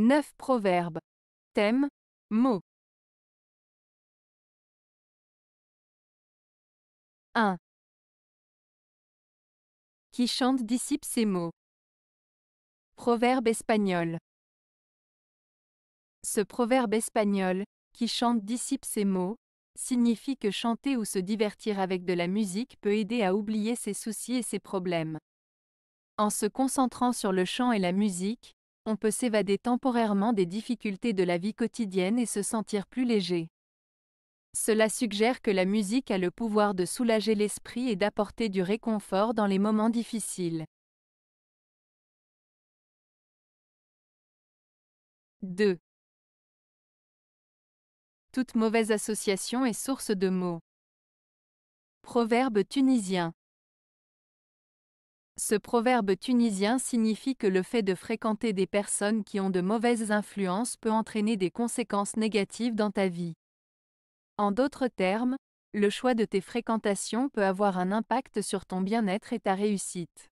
9 proverbes. Thème, mots. 1. Qui chante dissipe ses mots. Proverbe espagnol. Ce proverbe espagnol, qui chante dissipe ses mots, signifie que chanter ou se divertir avec de la musique peut aider à oublier ses soucis et ses problèmes. En se concentrant sur le chant et la musique, on peut s'évader temporairement des difficultés de la vie quotidienne et se sentir plus léger. Cela suggère que la musique a le pouvoir de soulager l'esprit et d'apporter du réconfort dans les moments difficiles. 2. Toute mauvaise association est source de mots. Proverbe tunisien. Ce proverbe tunisien signifie que le fait de fréquenter des personnes qui ont de mauvaises influences peut entraîner des conséquences négatives dans ta vie. En d'autres termes, le choix de tes fréquentations peut avoir un impact sur ton bien-être et ta réussite.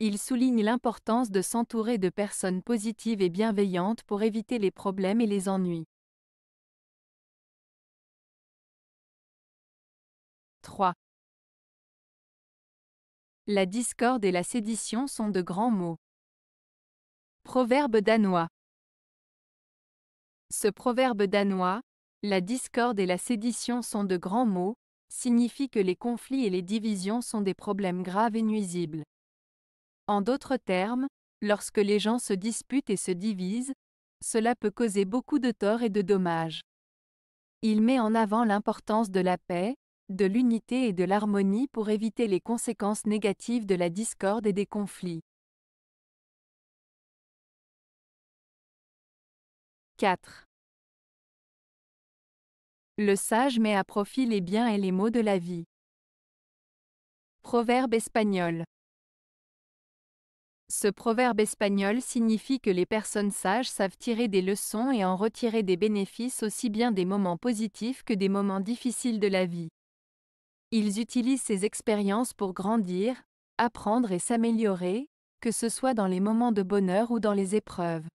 Il souligne l'importance de s'entourer de personnes positives et bienveillantes pour éviter les problèmes et les ennuis. 3. La discorde et la sédition sont de grands mots. Proverbe danois. Ce proverbe danois, la discorde et la sédition sont de grands mots, signifie que les conflits et les divisions sont des problèmes graves et nuisibles. En d'autres termes, lorsque les gens se disputent et se divisent, cela peut causer beaucoup de tort et de dommages. Il met en avant l'importance de la paix, de l'unité et de l'harmonie pour éviter les conséquences négatives de la discorde et des conflits. 4. Le sage met à profit les biens et les maux de la vie. Proverbe espagnol. Ce proverbe espagnol signifie que les personnes sages savent tirer des leçons et en retirer des bénéfices aussi bien des moments positifs que des moments difficiles de la vie. Ils utilisent ces expériences pour grandir, apprendre et s'améliorer, que ce soit dans les moments de bonheur ou dans les épreuves.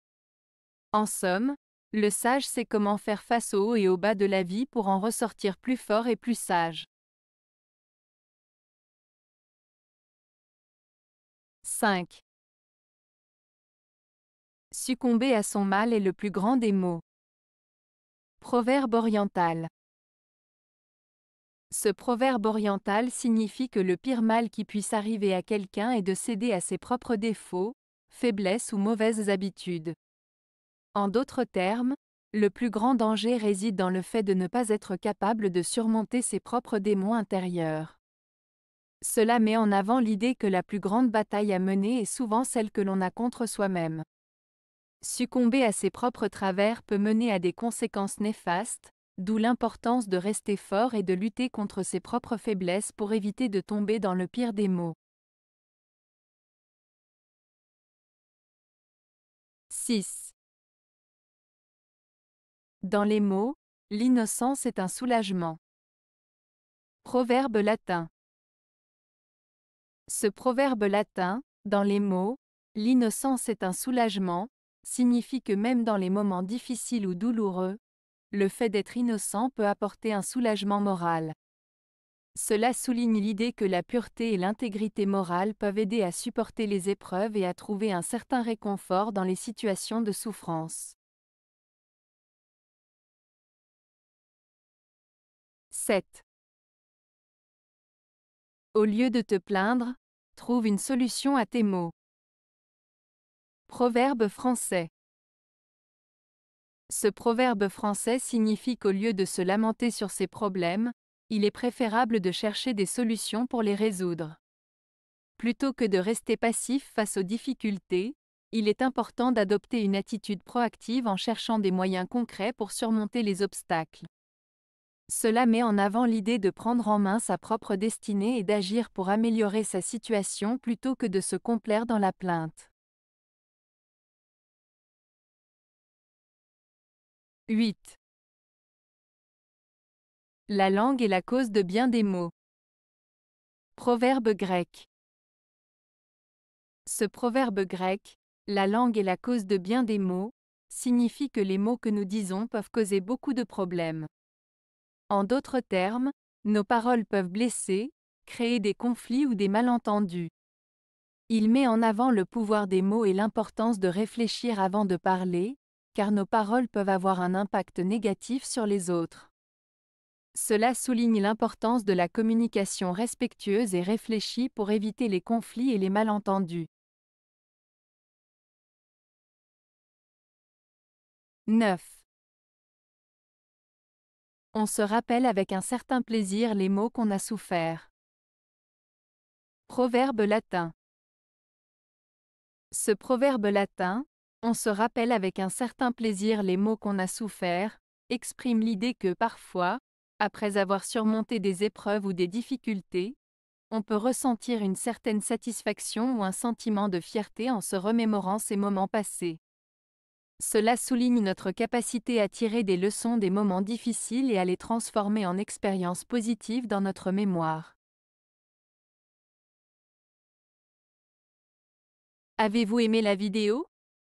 En somme, le sage sait comment faire face au haut et au bas de la vie pour en ressortir plus fort et plus sage. 5. Succomber à son mal est le plus grand des maux. Proverbe oriental. Ce proverbe oriental signifie que le pire mal qui puisse arriver à quelqu'un est de céder à ses propres défauts, faiblesses ou mauvaises habitudes. En d'autres termes, le plus grand danger réside dans le fait de ne pas être capable de surmonter ses propres démons intérieurs. Cela met en avant l'idée que la plus grande bataille à mener est souvent celle que l'on a contre soi-même. Succomber à ses propres travers peut mener à des conséquences néfastes, D'où l'importance de rester fort et de lutter contre ses propres faiblesses pour éviter de tomber dans le pire des maux. 6. Dans les mots, l'innocence est un soulagement. Proverbe latin. Ce proverbe latin, dans les mots, l'innocence est un soulagement, signifie que même dans les moments difficiles ou douloureux, le fait d'être innocent peut apporter un soulagement moral. Cela souligne l'idée que la pureté et l'intégrité morale peuvent aider à supporter les épreuves et à trouver un certain réconfort dans les situations de souffrance. 7. Au lieu de te plaindre, trouve une solution à tes maux. Proverbe français. Ce proverbe français signifie qu'au lieu de se lamenter sur ses problèmes, il est préférable de chercher des solutions pour les résoudre. Plutôt que de rester passif face aux difficultés, il est important d'adopter une attitude proactive en cherchant des moyens concrets pour surmonter les obstacles. Cela met en avant l'idée de prendre en main sa propre destinée et d'agir pour améliorer sa situation plutôt que de se complaire dans la plainte. 8. La langue est la cause de bien des mots Proverbe grec. Ce proverbe grec, la langue est la cause de bien des mots », signifie que les mots que nous disons peuvent causer beaucoup de problèmes. En d'autres termes, nos paroles peuvent blesser, créer des conflits ou des malentendus. Il met en avant le pouvoir des mots et l'importance de réfléchir avant de parler, car nos paroles peuvent avoir un impact négatif sur les autres. Cela souligne l'importance de la communication respectueuse et réfléchie pour éviter les conflits et les malentendus. 9. On se rappelle avec un certain plaisir les mots qu'on a souffert. Proverbe latin. Ce proverbe latin, on se rappelle avec un certain plaisir les mots qu'on a souffert, exprime l'idée que parfois, après avoir surmonté des épreuves ou des difficultés, on peut ressentir une certaine satisfaction ou un sentiment de fierté en se remémorant ces moments passés. Cela souligne notre capacité à tirer des leçons des moments difficiles et à les transformer en expériences positives dans notre mémoire. Avez-vous aimé la vidéo